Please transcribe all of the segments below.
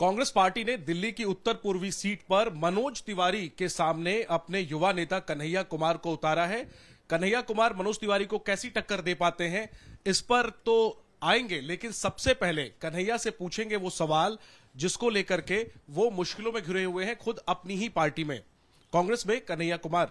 Congress party ने दिल्ली की उत्तर पूर्वी सीट पर मनोज तिवारी के सामने अपने युवा नेता कन्हैया कुमार को उतारा है कन्हैया कुमार मनोज तिवारी को कैसी टक्कर दे पाते हैं इस पर तो आएंगे लेकिन सबसे पहले कन्हैया से पूछेंगे वो सवाल जिसको लेकर के वो मुश्किलों में घिरे हुए हैं खुद अपनी ही पार्टी में कांग्रेस में कन्हैया कुमार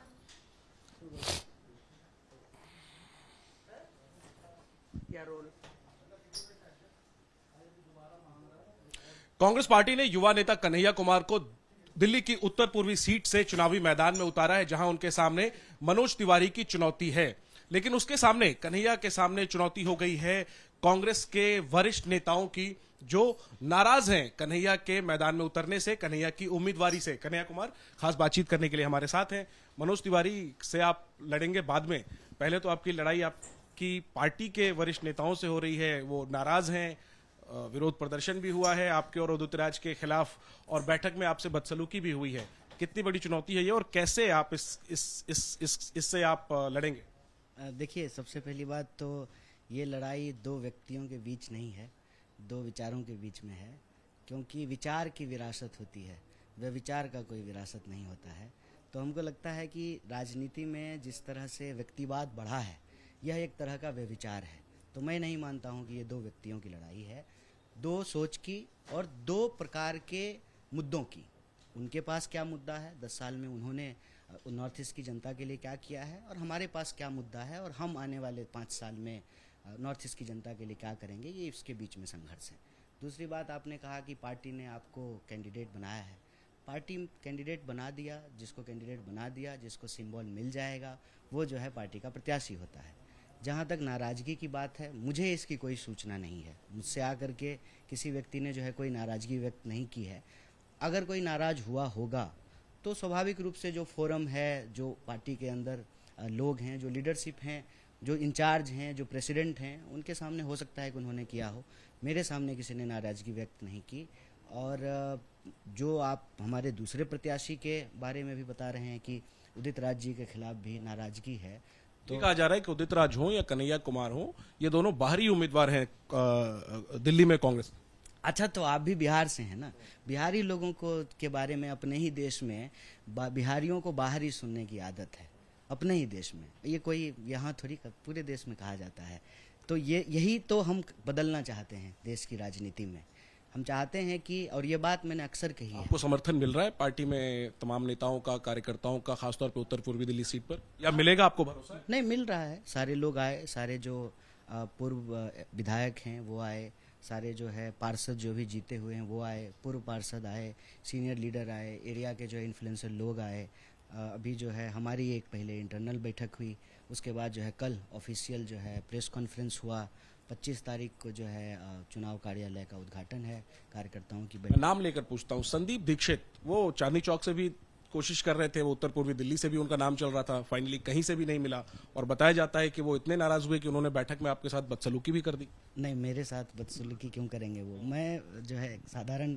क्या रोल कांग्रेस पार्टी ने युवा नेता कन्हैया कुमार को दिल्ली की उत्तर पूर्वी सीट से चुनावी मैदान में उतारा है जहां उनके सामने मनोज तिवारी की चुनौती है लेकिन उसके सामने कन्हैया के सामने चुनौती हो गई है कांग्रेस के वरिष्ठ नेताओं की जो नाराज हैं कन्हैया के मैदान में उतरने से कन्हैया की उम्मीदवारी से कन्हैया कुमार खास बातचीत करने के लिए हमारे साथ हैं मनोज तिवारी से आप लड़ेंगे बाद में पहले तो आपकी लड़ाई आप की पार्टी के वरिष्ठ नेताओं से हो रही है वो नाराज हैं विरोध प्रदर्शन भी हुआ है आपके और उदितराज के खिलाफ और बैठक में आपसे बदसलूकी भी हुई है कितनी बड़ी चुनौती है ये और कैसे आप इस इस इस इस इससे आप लड़ेंगे देखिए सबसे पहली बात तो ये लड़ाई दो व्यक्तियों के बीच नहीं है दो विचारों के बीच में है क्योंकि विचार की विरासत होती है वह विचार का कोई विरासत नहीं होता है तो हमको लगता है कि राजनीति में जिस तरह से व्यक्तिवाद बढ़ा है यह एक तरह का व्यविचार है तो मैं नहीं मानता हूँ कि ये दो व्यक्तियों की लड़ाई है दो सोच की और दो प्रकार के मुद्दों की उनके पास क्या मुद्दा है दस साल में उन्होंने नॉर्थ ईस्ट की जनता के लिए क्या किया है और हमारे पास क्या मुद्दा है और हम आने वाले पाँच साल में नॉर्थ ईस्ट की जनता के लिए क्या करेंगे ये इसके बीच में संघर्ष है दूसरी बात आपने कहा कि पार्टी ने आपको कैंडिडेट बनाया है पार्टी कैंडिडेट बना दिया जिसको कैंडिडेट बना दिया जिसको सिंबल मिल जाएगा वो जो है पार्टी का प्रत्याशी होता है जहाँ तक नाराज़गी की बात है मुझे इसकी कोई सूचना नहीं है मुझसे आकर के किसी व्यक्ति ने जो है कोई नाराज़गी व्यक्त नहीं की है अगर कोई नाराज़ हुआ होगा तो स्वाभाविक रूप से जो फोरम है जो पार्टी के अंदर लोग हैं जो लीडरशिप हैं जो इंचार्ज हैं जो प्रेसिडेंट हैं उनके सामने हो सकता है कि उन्होंने किया हो मेरे सामने किसी ने नाराज़गी व्यक्त नहीं की और जो आप हमारे दूसरे प्रत्याशी के बारे में भी बता रहे हैं कि उदित राज जी के खिलाफ भी नाराज़गी है तो कहा जा रहा है कि उदित राज हो या कन्हैया कुमार हो ये दोनों बाहरी उम्मीदवार हैं दिल्ली में कांग्रेस अच्छा तो आप भी बिहार से हैं ना बिहारी लोगों को के बारे में अपने ही देश में बिहारियों को बाहरी सुनने की आदत है अपने ही देश में ये कोई यहाँ थोड़ी पूरे देश में कहा जाता है तो ये यही तो हम बदलना चाहते हैं देश की राजनीति में हम चाहते हैं कि और ये बात मैंने अक्सर कही आपको है समर्थन मिल रहा है पार्टी में तमाम नेताओं का कार्यकर्ताओं का खासतौर पर उत्तर पूर्वी दिल्ली सीट पर या हाँ। मिलेगा आपको भरोसा नहीं मिल रहा है सारे लोग आए सारे जो पूर्व विधायक हैं वो आए सारे जो है पार्षद जो भी जीते हुए हैं वो आए पूर्व पार्षद आए सीनियर लीडर आए एरिया के जो है इन्फ्लुएंसर लोग आए अभी जो है हमारी एक पहले इंटरनल बैठक हुई उसके बाद जो है कल ऑफिशियल जो है प्रेस कॉन्फ्रेंस हुआ 25 तारीख को जो है चुनाव कार्यालय का उद्घाटन है कार्यकर्ताओं की नाम लेकर पूछता हूँ संदीप दीक्षित वो चांदनी चौक से भी कोशिश कर रहे थे वो उत्तर पूर्वी दिल्ली से भी उनका नाम चल रहा था फाइनली कहीं से भी नहीं मिला और बताया जाता है कि वो इतने नाराज हुए कि उन्होंने बैठक में आपके साथ बदसलूकी भी कर दी नहीं मेरे साथ बदसलूकी क्यों करेंगे वो मैं जो है साधारण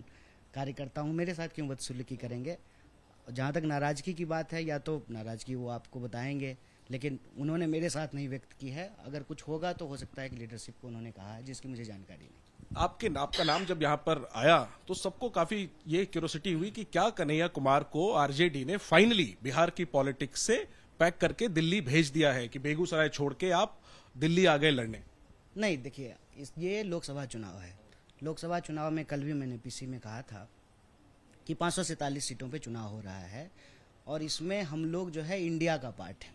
कार्यकर्ता हूँ मेरे साथ क्यों बदसलूकी करेंगे जहाँ तक नाराजगी की बात है या तो नाराजगी वो आपको बताएंगे लेकिन उन्होंने मेरे साथ नहीं व्यक्त की है अगर कुछ होगा तो हो सकता है कि लीडरशिप को उन्होंने कहा है जिसकी मुझे जानकारी नहीं आपके आपका नाम जब यहाँ पर आया तो सबको काफी ये क्यूरोसिटी हुई कि क्या कन्हैया कुमार को आरजेडी ने फाइनली बिहार की पॉलिटिक्स से पैक करके दिल्ली भेज दिया है कि बेगूसराय छोड़ के आप दिल्ली आ गए लड़ने नहीं देखिए ये लोकसभा चुनाव है लोकसभा चुनाव में कल भी मैंने पीसी में कहा था कि पाँच सीटों पर चुनाव हो रहा है और इसमें हम लोग जो है इंडिया का पार्ट है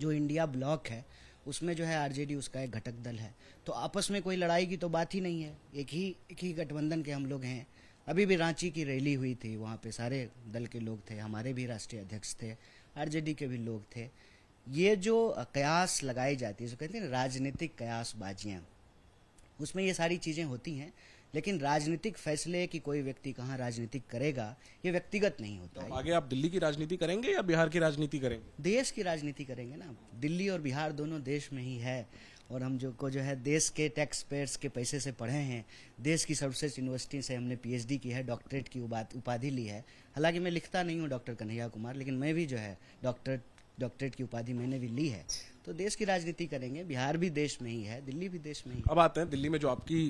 जो इंडिया ब्लॉक है उसमें जो है आरजेडी उसका एक घटक दल है तो आपस में कोई लड़ाई की तो बात ही नहीं है एक ही एक ही गठबंधन के हम लोग हैं अभी भी रांची की रैली हुई थी वहाँ पे सारे दल के लोग थे हमारे भी राष्ट्रीय अध्यक्ष थे आरजेडी के भी लोग थे ये जो कयास लगाई जाती है जो कहते हैं राजनीतिक कयासबाजियाँ उसमें ये सारी चीज़ें होती हैं लेकिन राजनीतिक फैसले कि कोई व्यक्ति कहाँ राजनीति करेगा ये व्यक्तिगत नहीं होता तो है आगे आप दिल्ली की राजनीति करेंगे या बिहार की राजनीति करेंगे देश की राजनीति करेंगे ना दिल्ली और बिहार दोनों देश में ही है और हम जो को जो है देश के टैक्स पेयर्स के पैसे से पढ़े हैं देश की सर्वश्रेष्ठ यूनिवर्सिटी से हमने पीएचडी की है डॉक्टरेट की उपाधि ली है हालांकि मैं लिखता नहीं हूँ डॉक्टर कन्हैया कुमार लेकिन मैं भी जो है डॉक्टरेट डॉक्टरेट की उपाधि मैंने भी ली है तो देश की राजनीति करेंगे बिहार भी देश में ही है दिल्ली भी देश में ही अब आते हैं दिल्ली में जो आपकी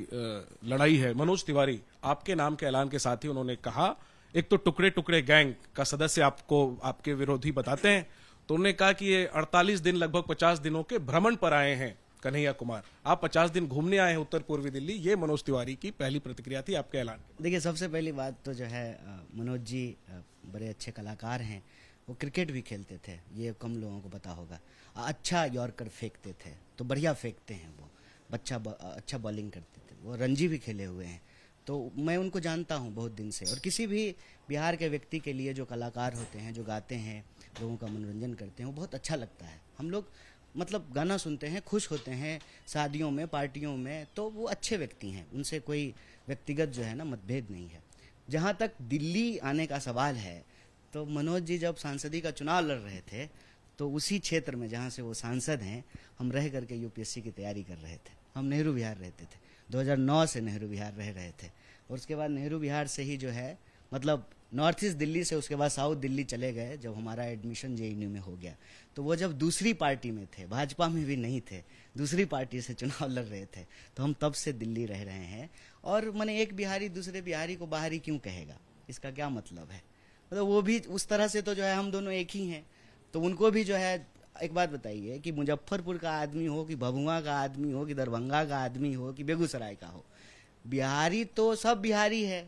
लड़ाई है मनोज तिवारी आपके नाम के ऐलान के साथ ही उन्होंने कहा एक तो टुकड़े टुकड़े गैंग का सदस्य आपको आपके विरोधी बताते हैं तो उन्होंने कहा कि ये 48 दिन लगभग 50 दिनों के भ्रमण पर आए हैं कन्हैया कुमार आप 50 दिन घूमने आए हैं उत्तर पूर्वी दिल्ली ये मनोज तिवारी की पहली प्रतिक्रिया थी आपके ऐलान देखिए सबसे पहली बात तो जो है मनोज जी बड़े अच्छे कलाकार हैं वो क्रिकेट भी खेलते थे ये कम लोगों को पता होगा अच्छा यॉर्कर फेंकते थे तो बढ़िया फेंकते हैं वो बच्चा अच्छा बॉलिंग करते थे वो रणजी भी खेले हुए हैं तो मैं उनको जानता हूँ बहुत दिन से और किसी भी बिहार के व्यक्ति के लिए जो कलाकार होते हैं जो गाते हैं लोगों का मनोरंजन करते हैं वो बहुत अच्छा लगता है हम लोग मतलब गाना सुनते हैं खुश होते हैं शादियों में पार्टियों में तो वो अच्छे व्यक्ति हैं उनसे कोई व्यक्तिगत जो है ना मतभेद नहीं है जहाँ तक दिल्ली आने का सवाल है तो मनोज जी जब सांसदी का चुनाव लड़ रहे थे तो उसी क्षेत्र में जहाँ से वो सांसद हैं हम रह करके यूपीएससी की तैयारी कर रहे थे हम नेहरू बिहार रहते थे 2009 से नेहरू बिहार रह रहे थे और उसके बाद नेहरू बिहार से ही जो है मतलब नॉर्थ ईस्ट दिल्ली से उसके बाद साउथ दिल्ली चले गए जब हमारा एडमिशन जे में हो गया तो वो जब दूसरी पार्टी में थे भाजपा में भी नहीं थे दूसरी पार्टी से चुनाव लड़ रहे थे तो हम तब से दिल्ली रह रहे हैं और मैंने एक बिहारी दूसरे बिहारी को बाहरी क्यों कहेगा इसका क्या मतलब है मतलब वो भी उस तरह से तो जो है हम दोनों एक ही हैं तो उनको भी जो है एक बात बताइए कि मुजफ्फरपुर का आदमी हो कि भभुआ का आदमी हो कि दरभंगा का आदमी हो कि बेगूसराय का हो बिहारी तो सब बिहारी है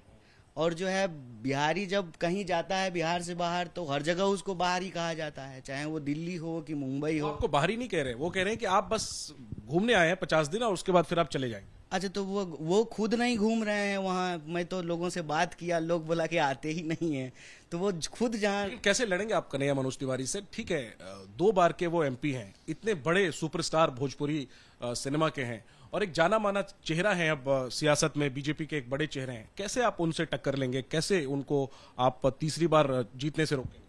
और जो है बिहारी जब कहीं जाता है बिहार से बाहर तो हर जगह उसको बाहरी कहा जाता है चाहे वो दिल्ली हो कि मुंबई हो आपको बाहरी नहीं कह रहे वो कह रहे हैं कि आप बस घूमने आए हैं पचास दिन और उसके बाद फिर आप चले जाएंगे अच्छा तो वो वो खुद नहीं घूम रहे हैं वहाँ मैं तो लोगों से बात किया लोग बोला कि आते ही नहीं है तो वो खुद जहाँ कैसे लड़ेंगे आप कन्हैया मनोज तिवारी से ठीक है दो बार के वो एमपी हैं इतने बड़े सुपरस्टार भोजपुरी सिनेमा के हैं और एक जाना माना चेहरा है अब सियासत में बीजेपी के एक बड़े चेहरे हैं कैसे आप उनसे टक्कर लेंगे कैसे उनको आप तीसरी बार जीतने से रोकेंगे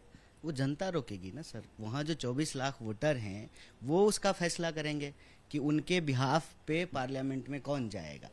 वो जनता रोकेगी ना सर वहाँ जो 24 लाख वोटर हैं वो उसका फैसला करेंगे कि उनके बिहाफ पे पार्लियामेंट में कौन जाएगा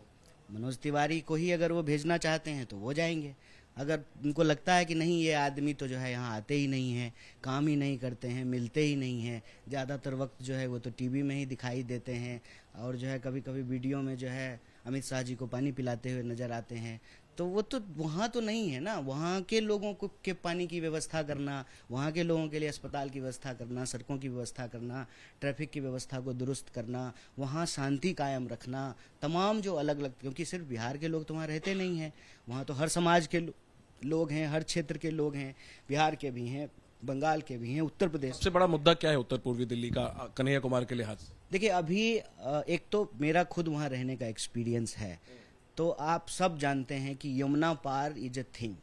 मनोज तिवारी को ही अगर वो भेजना चाहते हैं तो वो जाएंगे अगर उनको लगता है कि नहीं ये आदमी तो जो है यहाँ आते ही नहीं है काम ही नहीं करते हैं मिलते ही नहीं हैं ज़्यादातर वक्त जो है वो तो टीवी में ही दिखाई देते हैं और जो है कभी कभी वीडियो में जो है अमित शाह जी को पानी पिलाते हुए नज़र आते हैं तो वो तो वहाँ तो नहीं है ना वहाँ के लोगों को के पानी की व्यवस्था करना वहाँ के लोगों के लिए अस्पताल की व्यवस्था करना सड़कों की व्यवस्था करना ट्रैफिक की व्यवस्था को दुरुस्त करना वहाँ शांति कायम रखना तमाम जो अलग अलग क्योंकि सिर्फ बिहार के लोग तो वहाँ रहते नहीं हैं वहाँ तो हर समाज के लो, लोग हैं हर क्षेत्र के लोग हैं बिहार के भी हैं बंगाल के भी हैं उत्तर प्रदेश सबसे बड़ा मुद्दा क्या है उत्तर पूर्वी दिल्ली का कन्हैया कुमार के लिहाज देखिए अभी एक तो मेरा खुद वहाँ रहने का एक्सपीरियंस है तो आप सब जानते हैं कि यमुना पार इज अ थिंग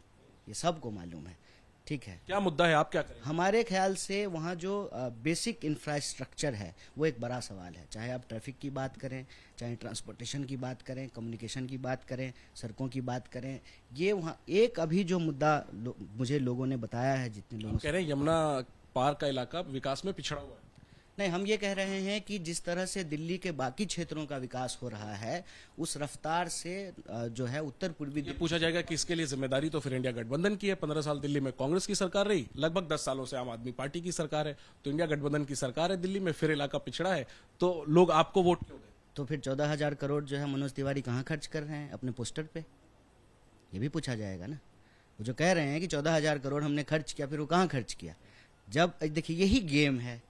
ये सबको मालूम है ठीक है क्या मुद्दा है आप क्या करें? हमारे ख्याल से वहाँ जो बेसिक इंफ्रास्ट्रक्चर है वो एक बड़ा सवाल है चाहे आप ट्रैफिक की बात करें चाहे ट्रांसपोर्टेशन की बात करें कम्युनिकेशन की बात करें सड़कों की बात करें ये वहाँ एक अभी जो मुद्दा लो, मुझे लोगों ने बताया है जितने लोग कह रहे हैं यमुना पार का इलाका विकास में पिछड़ा हुआ है नहीं हम ये कह रहे हैं कि जिस तरह से दिल्ली के बाकी क्षेत्रों का विकास हो रहा है उस रफ्तार से जो है उत्तर पूर्वी पूछा जाएगा कि इसके लिए जिम्मेदारी तो फिर इंडिया गठबंधन की है पंद्रह साल दिल्ली में कांग्रेस की सरकार रही लगभग दस सालों से आम आदमी पार्टी की सरकार है तो इंडिया गठबंधन की सरकार है दिल्ली में फिर इलाका पिछड़ा है तो लोग आपको वोट क्यों तो फिर चौदह हजार करोड़ जो है मनोज तिवारी कहाँ खर्च कर रहे हैं अपने पोस्टर पे ये भी पूछा जाएगा ना वो जो कह रहे हैं कि चौदह हजार करोड़ हमने खर्च किया फिर वो कहाँ खर्च किया जब देखिए यही गेम है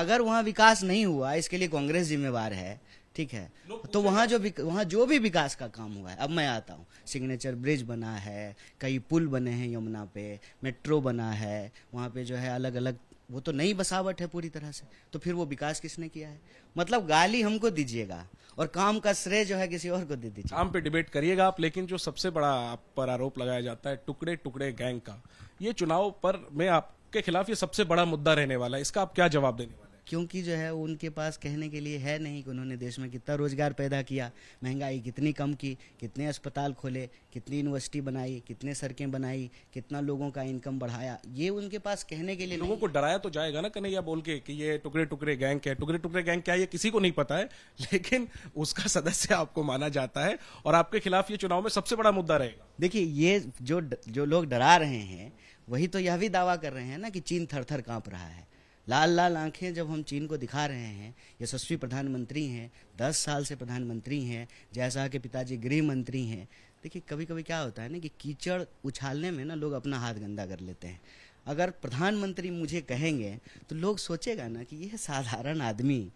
अगर वहाँ विकास नहीं हुआ इसके लिए कांग्रेस जिम्मेवार है ठीक है तो वहाँ जो वहाँ जो भी विकास का काम हुआ है अब मैं आता हूँ सिग्नेचर ब्रिज बना है कई पुल बने हैं यमुना पे मेट्रो बना है वहाँ पे जो है अलग अलग वो तो नई बसावट है पूरी तरह से तो फिर वो विकास किसने किया है मतलब गाली हमको दीजिएगा और काम का श्रेय जो है किसी और को दे दीजिए काम पे डिबेट करिएगा आप लेकिन जो सबसे बड़ा आप पर आरोप लगाया जाता है टुकड़े टुकड़े गैंग का ये चुनाव पर मैं आप के खिलाफ ये सबसे बड़ा मुद्दा रहने वाला है इसका आप क्या जवाब देने वाले क्योंकि जो है उनके पास कहने के लिए है नहीं कि उन्होंने देश में कितना रोजगार पैदा किया महंगाई कितनी कम की कितने अस्पताल खोले कितनी यूनिवर्सिटी बनाई कितने सड़कें बनाई कितना लोगों का इनकम बढ़ाया ये उनके पास कहने के लिए लोगों को डराया तो जाएगा ना कन्हैया बोल के कि ये टुकड़े टुकड़े गैंग है टुकड़े टुकड़े गैंग क्या ये किसी को नहीं पता है लेकिन उसका सदस्य आपको माना जाता है और आपके खिलाफ ये चुनाव में सबसे बड़ा मुद्दा रहेगा देखिए ये जो जो लोग डरा रहे हैं वही तो यह भी दावा कर रहे हैं ना कि चीन थर थर काँप रहा है लाल लाल आंखें जब हम चीन को दिखा रहे हैं यशस्वी प्रधानमंत्री हैं दस साल से प्रधानमंत्री हैं जैसा के पिताजी गृह मंत्री हैं देखिए कभी कभी क्या होता है ना कि कीचड़ उछालने में ना लोग अपना हाथ गंदा कर लेते हैं अगर प्रधानमंत्री मुझे कहेंगे तो लोग सोचेगा ना कि यह साधारण आदमी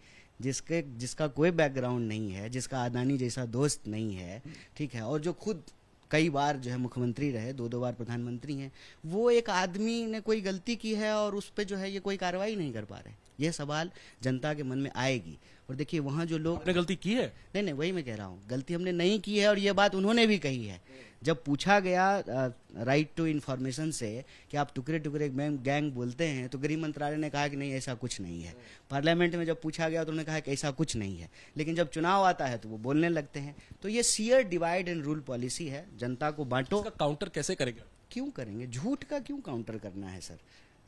जिसके जिसका कोई बैकग्राउंड नहीं है जिसका अदानी जैसा दोस्त नहीं है ठीक है और जो खुद कई बार जो है मुख्यमंत्री रहे दो दो बार प्रधानमंत्री हैं वो एक आदमी ने कोई गलती की है और उस पर जो है ये कोई कार्रवाई नहीं कर पा रहे यह सवाल जनता के मन में आएगी और देखिए वहां जो लोग आपने गलती की है नहीं नहीं वही मैं कह रहा हूँ गलती हमने नहीं की है और ये बात उन्होंने भी कही है जब पूछा गया राइट टू इन्फॉर्मेशन से कि आप टुकड़े टुकड़े मैम गैंग बोलते हैं तो गृह मंत्रालय ने कहा कि नहीं ऐसा कुछ नहीं है पार्लियामेंट में जब पूछा गया तो उन्होंने कहा कि ऐसा कुछ नहीं है लेकिन जब चुनाव आता है तो वो बोलने लगते हैं तो ये सीयर डिवाइड एंड रूल पॉलिसी है जनता को बांटो काउंटर कैसे करेगा क्यों करेंगे झूठ का क्यों काउंटर करना है सर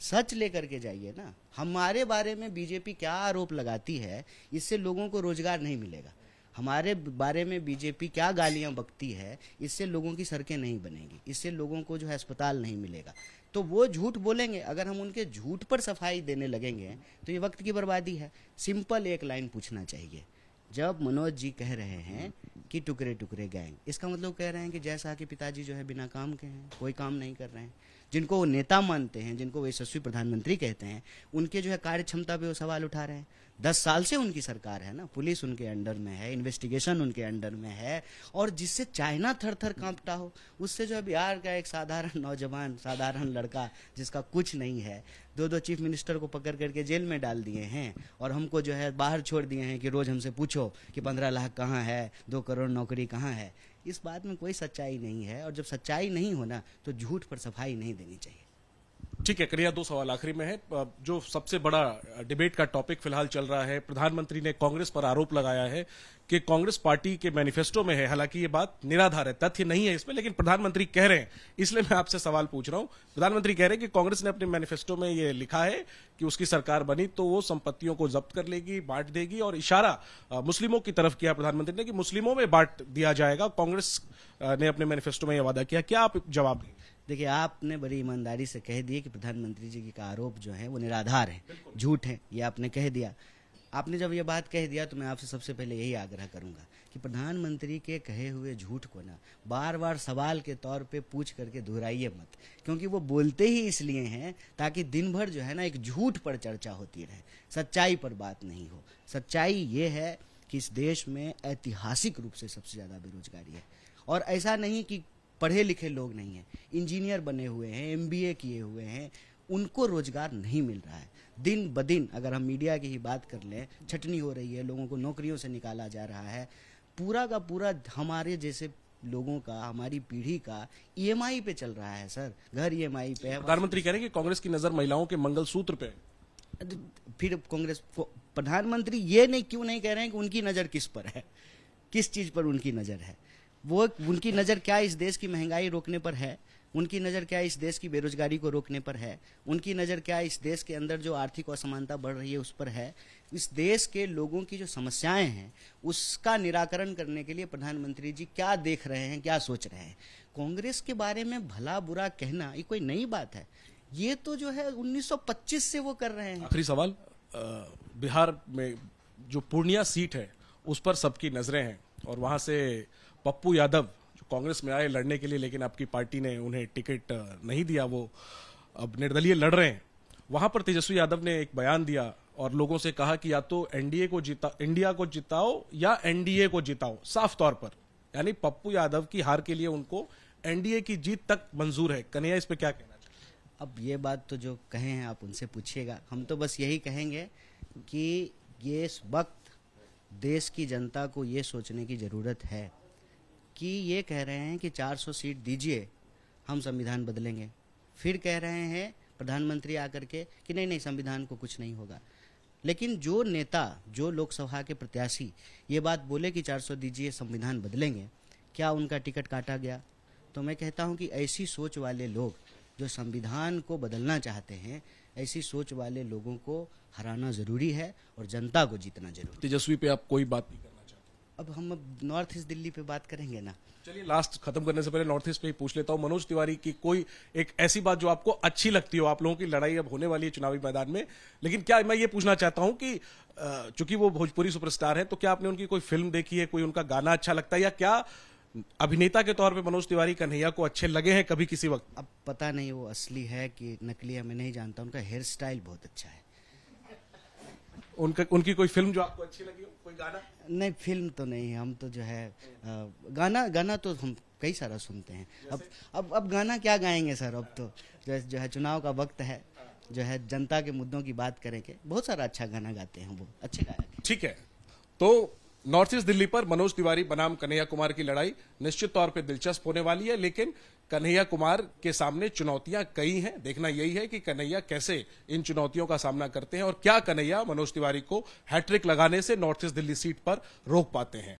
सच लेकर के जाइए ना हमारे बारे में बीजेपी क्या आरोप लगाती है इससे लोगों को रोजगार नहीं मिलेगा हमारे बारे में बीजेपी क्या गालियां बकती है इससे लोगों की सड़कें नहीं बनेगी इससे लोगों को जो है अस्पताल नहीं मिलेगा तो वो झूठ बोलेंगे अगर हम उनके झूठ पर सफाई देने लगेंगे तो ये वक्त की बर्बादी है सिंपल एक लाइन पूछना चाहिए जब मनोज जी कह रहे हैं कि टुकड़े टुकड़े गैंग इसका मतलब कह रहे हैं कि जैसा कि पिताजी जो है बिना काम के हैं कोई काम नहीं कर रहे हैं जिनको वो नेता मानते हैं जिनको वो यशस्वी प्रधानमंत्री कहते हैं उनके जो है कार्य क्षमता पे वो सवाल उठा रहे हैं दस साल से उनकी सरकार है ना पुलिस उनके अंडर में है इन्वेस्टिगेशन उनके अंडर में है और जिससे चाइना थर थर कांपता हो उससे जो है बिहार का एक साधारण नौजवान साधारण लड़का जिसका कुछ नहीं है दो दो चीफ मिनिस्टर को पकड़ करके जेल में डाल दिए हैं और हमको जो है बाहर छोड़ दिए हैं कि रोज हमसे पूछो कि पंद्रह लाख कहाँ है दो करोड़ नौकरी कहाँ है इस बात में कोई सच्चाई नहीं है और जब सच्चाई नहीं होना तो झूठ पर सफाई नहीं देनी चाहिए ठीक है कन्हैया दो सवाल आखिरी में है जो सबसे बड़ा डिबेट का टॉपिक फिलहाल चल रहा है प्रधानमंत्री ने कांग्रेस पर आरोप लगाया है कि कांग्रेस पार्टी के मैनिफेस्टो में है हालांकि ये बात निराधार है तथ्य नहीं है इसमें लेकिन प्रधानमंत्री कह रहे हैं इसलिए मैं आपसे सवाल पूछ रहा हूं प्रधानमंत्री कह रहे हैं कि कांग्रेस ने अपने मैनिफेस्टो में ये लिखा है कि उसकी सरकार बनी तो वो संपत्तियों को जब्त कर लेगी बांट देगी और इशारा मुस्लिमों की तरफ किया प्रधानमंत्री ने कि मुस्लिमों में बांट दिया जाएगा कांग्रेस ने अपने मैनिफेस्टो में यह वादा किया क्या आप जवाब देंगे देखिए आपने बड़ी ईमानदारी से कह दिए कि प्रधानमंत्री जी का आरोप जो है वो निराधार है झूठ है ये आपने कह दिया आपने जब ये बात कह दिया तो मैं आपसे सबसे पहले यही आग्रह करूंगा कि प्रधानमंत्री के कहे हुए झूठ को ना बार बार सवाल के तौर पे पूछ करके दोहराइए मत क्योंकि वो बोलते ही इसलिए हैं ताकि दिन भर जो है ना एक झूठ पर चर्चा होती रहे सच्चाई पर बात नहीं हो सच्चाई ये है कि इस देश में ऐतिहासिक रूप से सबसे ज़्यादा बेरोजगारी है और ऐसा नहीं कि पढ़े लिखे लोग नहीं हैं इंजीनियर बने हुए हैं एम किए हुए हैं उनको रोजगार नहीं मिल रहा है दिन ब दिन अगर हम मीडिया की ही बात कर लें छटनी हो रही है लोगों को नौकरियों से निकाला जा रहा है पूरा का पूरा हमारे जैसे लोगों का हमारी पीढ़ी का ईएमआई e पे चल रहा है सर घर ईएमआई e पे प्रधानमंत्री कह रहे हैं कि कांग्रेस की नजर महिलाओं के मंगल सूत्र पे फिर कांग्रेस प्रधानमंत्री ये नहीं क्यों नहीं कह रहे हैं कि उनकी नजर किस पर है किस चीज पर उनकी नजर है वो उनकी नज़र क्या इस देश की महंगाई रोकने पर है उनकी नज़र क्या इस देश की बेरोजगारी को रोकने पर है उनकी नज़र क्या इस देश के अंदर जो आर्थिक असमानता बढ़ रही है उस पर है इस देश के लोगों की जो समस्याएं हैं उसका निराकरण करने के लिए प्रधानमंत्री जी क्या देख रहे हैं क्या सोच रहे हैं कांग्रेस के बारे में भला बुरा कहना ये कोई नई बात है ये तो जो है 1925 से वो कर रहे हैं आखिरी सवाल बिहार में जो पूर्णिया सीट है उस पर सबकी नजरें हैं और वहां से पप्पू यादव जो कांग्रेस में आए लड़ने के लिए लेकिन आपकी पार्टी ने उन्हें टिकट नहीं दिया वो अब निर्दलीय लड़ रहे हैं वहां पर तेजस्वी यादव ने एक बयान दिया और लोगों से कहा कि या तो एनडीए को जिता इंडिया को जिताओ या एनडीए को जिताओ साफ तौर पर यानी पप्पू यादव की हार के लिए उनको एनडीए की जीत तक मंजूर है कन्हैया इस पर क्या कहना अब ये बात तो जो कहे हैं आप उनसे पूछिएगा हम तो बस यही कहेंगे कि ये इस वक्त देश की जनता को ये सोचने की ज़रूरत है कि ये कह रहे हैं कि 400 सीट दीजिए हम संविधान बदलेंगे फिर कह रहे हैं प्रधानमंत्री आकर के कि नहीं नहीं संविधान को कुछ नहीं होगा लेकिन जो नेता जो लोकसभा के प्रत्याशी ये बात बोले कि 400 दीजिए संविधान बदलेंगे क्या उनका टिकट काटा गया तो मैं कहता हूँ कि ऐसी सोच वाले लोग जो संविधान को बदलना चाहते हैं ऐसी सोच वाले लोगों को हराना जरूरी है और जनता को जीतना जरूरी तेजस्वी पे आप कोई बात नहीं अब हम अब नॉर्थ ईस्ट दिल्ली पे बात करेंगे ना चलिए लास्ट खत्म करने से पहले नॉर्थ ईस्ट पे ही पूछ लेता हूँ मनोज तिवारी की कोई एक ऐसी बात जो आपको अच्छी लगती हो आप लोगों की लड़ाई अब होने वाली है चुनावी मैदान में लेकिन क्या मैं ये पूछना चाहता हूँ कि चूंकि वो भोजपुरी सुपरस्टार है तो क्या आपने उनकी कोई फिल्म देखी है कोई उनका गाना अच्छा लगता है या क्या अभिनेता के तौर पे मनोज तिवारी कन्हैया को अच्छे लगे हैं कभी किसी वक्त अब पता नहीं वो असली है कि नकली है मैं नहीं जानता उनका हेयर स्टाइल बहुत अच्छा है उनका उनकी कोई फिल्म जो आपको अच्छी लगी हो कोई गाना नहीं फिल्म तो नहीं हम तो जो है गाना गाना तो हम कई सारा सुनते हैं अब अब अब गाना क्या गाएंगे सर अब तो जो है, जो है चुनाव का वक्त है जो है जनता के मुद्दों की बात करेंगे बहुत सारा अच्छा गाना गाते हैं वो अच्छे गायक ठीक है तो नॉर्थ ईस्ट दिल्ली पर मनोज तिवारी बनाम कन्हैया कुमार की लड़ाई निश्चित तौर पर दिलचस्प होने वाली है लेकिन कन्हैया कुमार के सामने चुनौतियां कई हैं देखना यही है कि कन्हैया कैसे इन चुनौतियों का सामना करते हैं और क्या कन्हैया मनोज तिवारी को हैट्रिक लगाने से नॉर्थ ईस्ट दिल्ली सीट पर रोक पाते हैं